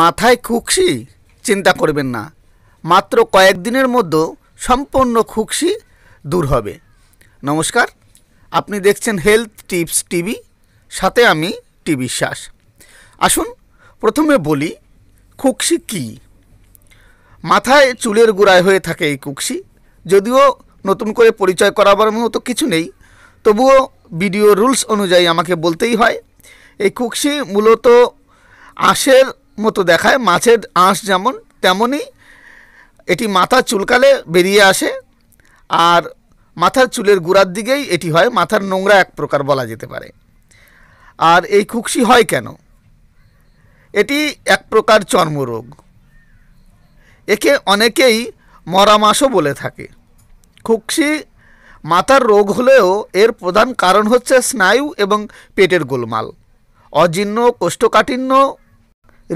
মাথায় খুকসি চিন্তা করবেন না মাত্র কয়েকদিনের মধ্যে সম্পূর্ণ খুকসি দূর হবে নমস্কার আপনি দেখছেন হেলথ টিপস টিভি সাথে আমি টি বিশ্বাস আসুন প্রথমে বলি খুকসি কি মাথায় চুলের গুড়ায় হয়ে থাকে এই কুকসি যদিও নতুন করে পরিচয় করাবার মতো কিছু নেই তবুও ভিডিও রুলস অনুযায়ী আমাকে বলতেই হয় এই কুকসি মূলত আঁশের মতো দেখায় মাছের আঁশ যেমন তেমনই এটি মাথার চুলকালে বেরিয়ে আসে আর মাথার চুলের গোড়ার দিকেই এটি হয় মাথার নোংরা এক প্রকার বলা যেতে পারে আর এই খুকসি হয় কেন এটি এক প্রকার চর্মরোগ একে অনেকেই মরা মাসও বলে থাকে খুকসি মাথার রোগ হলেও এর প্রধান কারণ হচ্ছে স্নায়ু এবং পেটের গোলমাল অজীর্ণ কোষ্ঠকাঠিন্য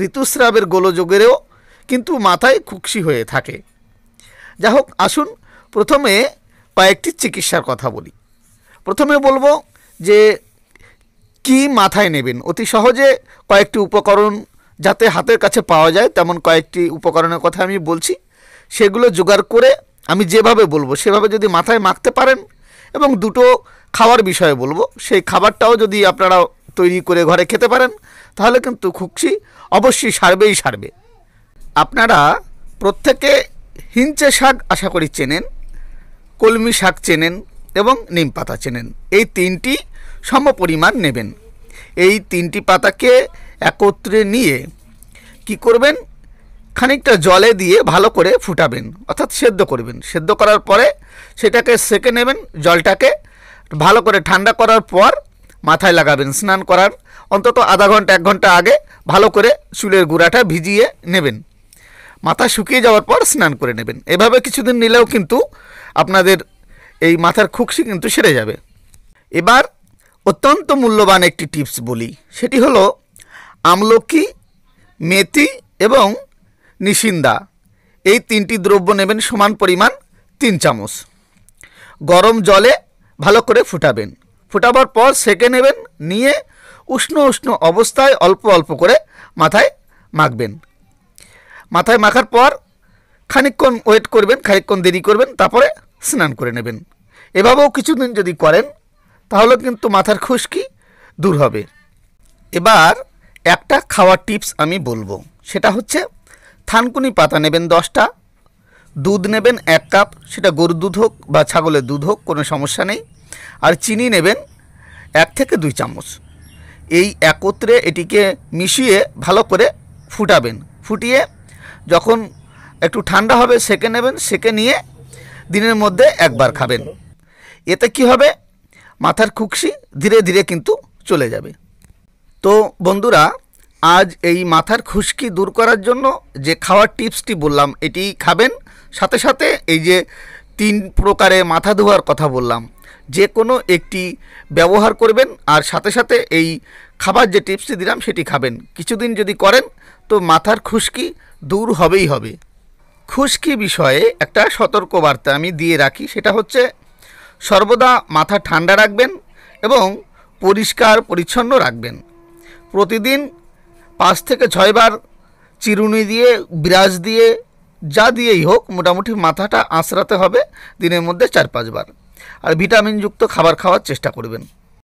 ঋতুস্রাবের গোলযোগেরও কিন্তু মাথায় খুকসি হয়ে থাকে যা হোক আসুন প্রথমে কয়েকটি চিকিৎসার কথা বলি প্রথমে বলবো যে কি মাথায় নেবেন অতি সহজে কয়েকটি উপকরণ যাতে হাতের কাছে পাওয়া যায় তেমন কয়েকটি উপকরণের কথা আমি বলছি সেগুলো জোগাড় করে আমি যেভাবে বলবো সেভাবে যদি মাথায় মাখতে পারেন এবং দুটো খাওয়ার বিষয়ে বলবো সেই খাবারটাও যদি আপনারা তৈরি করে ঘরে খেতে পারেন তাহলে কিন্তু খুকসি অবশ্যই সারবেই সারবে আপনারা প্রত্যেকে হিঞ্চে শাক আশা করি চেনেন কলমি শাক চেনেন এবং নিম পাতা চেনেন এই তিনটি সমপরিমাণ নেবেন এই তিনটি পাতাকে একত্রে নিয়ে কি করবেন খানিকটা জলে দিয়ে ভালো করে ফুটাবেন অর্থাৎ সেদ্ধ করবেন সেদ্ধ করার পরে সেটাকে সেকে নেবেন জলটাকে ভালো করে ঠান্ডা করার পর মাথায় লাগাবেন স্নান করার অন্তত আধা ঘন্টা এক ঘন্টা আগে ভালো করে চুলের গুঁড়াটা ভিজিয়ে নেবেন মাথা শুকিয়ে যাওয়ার পর স্নান করে নেবেন এভাবে কিছুদিন নিলেও কিন্তু আপনাদের এই মাথার খুকসি কিন্তু সেরে যাবে এবার অত্যন্ত মূল্যবান একটি টিপস বলি সেটি হলো আমলকি মেথি এবং নিশিন্দা এই তিনটি দ্রব্য নেবেন সমান পরিমাণ তিন চামচ গরম জলে ভালো করে ফুটাবেন ফোটাবার পর সেঁকে নেবেন নিয়ে উষ্ণ উষ্ণ অবস্থায় অল্প অল্প করে মাথায় মাখবেন মাথায় মাখার পর খানিকক্ষণ ওয়েট করবেন খানিকক্ষণ দেরি করবেন তারপরে স্নান করে নেবেন এভাবেও কিছুদিন যদি করেন তাহলে কিন্তু মাথার খুশকি দূর হবে এবার একটা খাওয়ার টিপস আমি বলবো সেটা হচ্ছে থানকুনি পাতা নেবেন দশটা দুধ নেবেন এক কাপ সেটা গরুর দুধ হোক বা ছাগলের দুধ হোক কোনো সমস্যা নেই আর চিনি নেবেন এক থেকে দুই চামচ এই একত্রে এটিকে মিশিয়ে ভালো করে ফুটাবেন ফুটিয়ে যখন একটু ঠান্ডা হবে সেকে নেবেন সেকে নিয়ে দিনের মধ্যে একবার খাবেন এতে কি হবে মাথার খুকসি ধীরে ধীরে কিন্তু চলে যাবে তো বন্ধুরা আজ এই মাথার খুশকি দূর করার জন্য যে খাওয়ার টিপসটি বললাম এটি খাবেন সাথে সাথে এই যে তিন প্রকারে মাথা ধোয়ার কথা বললাম যে কোনো একটি ব্যবহার করবেন আর সাথে সাথে এই খাবার যে টিপসটি দিলাম সেটি খাবেন কিছুদিন যদি করেন তো মাথার খুশকি দূর হবেই হবে খুশকি বিষয়ে একটা সতর্কবার্তা আমি দিয়ে রাখি সেটা হচ্ছে সর্বদা মাথা ঠান্ডা রাখবেন এবং পরিষ্কার পরিচ্ছন্ন রাখবেন প্রতিদিন পাঁচ থেকে ছয়বার চিরুনি দিয়ে বিরাজ দিয়ে যা দিয়েই হোক মোটামুটি মাথাটা আঁচড়াতে হবে দিনের মধ্যে চার পাঁচবার আর ভিটামিনযুক্ত খাবার খাওয়ার চেষ্টা করবেন